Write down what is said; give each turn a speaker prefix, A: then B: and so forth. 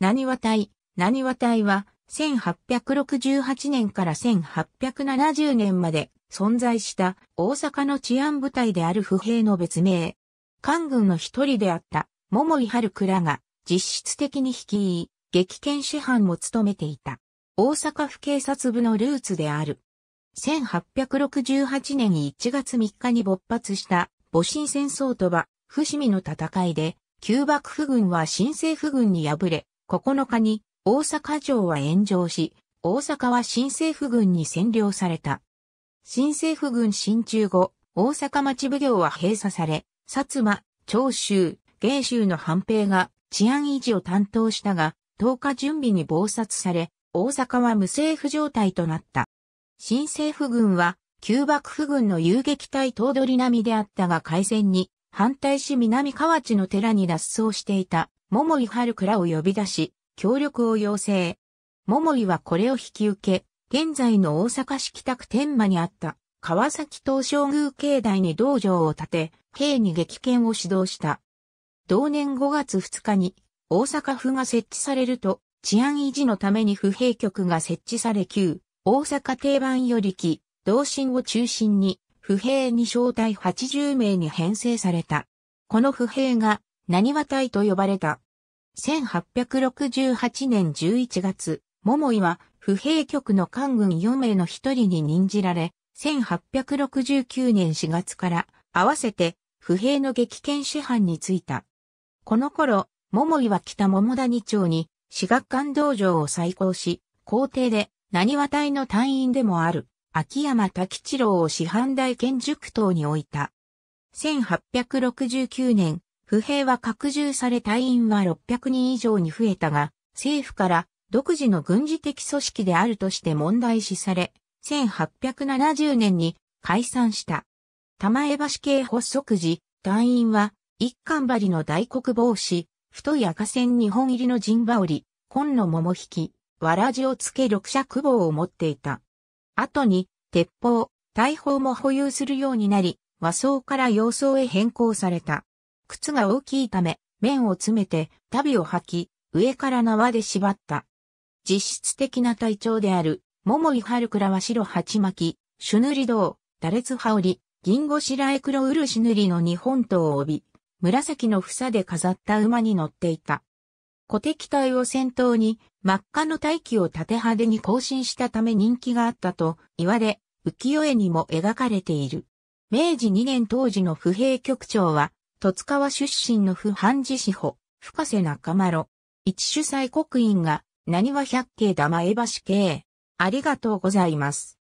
A: 何和隊、何和隊は、1868年から1870年まで存在した大阪の治安部隊である不平の別名。官軍の一人であった桃井春倉が実質的に率い、激剣師範も務めていた。大阪府警察部のルーツである。1868年1月3日に勃発した戊辰戦争とは、伏見の戦いで、旧幕府軍は新政府軍に敗れ、9日に大阪城は炎上し、大阪は新政府軍に占領された。新政府軍進駐後、大阪町奉行は閉鎖され、薩摩、長州、芸州の反兵が治安維持を担当したが、10日準備に暴殺され、大阪は無政府状態となった。新政府軍は、旧幕府軍の遊撃隊頭取並みであったが改善に、反対し南河内の寺に脱走していた桃井春倉を呼び出し、協力を要請。桃井はこれを引き受け、現在の大阪市北区天満にあった川崎東照宮境内に道場を建て、兵に激剣を指導した。同年5月2日に大阪府が設置されると、治安維持のために不兵局が設置され旧、大阪定番よりき、同心を中心に、不兵に招待80名に編成された。この不兵が何和隊と呼ばれた。1868年11月、桃井は不平局の官軍4名の一人に任じられ、1869年4月から合わせて不平の激権主犯に就いた。この頃、桃井は北桃谷町に私学館道場を再興し、皇帝で何和隊の隊員でもある秋山滝一郎を師範大兼塾頭に置いた。1869年不平は拡充され隊員は600人以上に増えたが、政府から独自の軍事的組織であるとして問題視され、1870年に解散した。玉江橋系発足時、隊員は一貫張の大黒帽子、太い赤線日本入りの陣羽織、紺の桃引き、わらじをつけ六尺棒を持っていた。後に、鉄砲、大砲も保有するようになり、和装から洋装へ変更された。靴が大きいため、面を詰めて、足袋を履き、上から縄で縛った。実質的な体調である、桃井春倉は白鉢巻き、朱塗り銅、打列羽織、銀ご白絵黒漆塗りの日本刀を帯び、紫の房で飾った馬に乗っていた。古敵隊を先頭に、真っ赤の大気を縦派手に更新したため人気があったと言われ、浮世絵にも描かれている。明治2年当時の不平局長は、戸塚は出身の不判事司法、深瀬中丸。一主催刻印が、何は百景玉江橋系。ありがとうございます。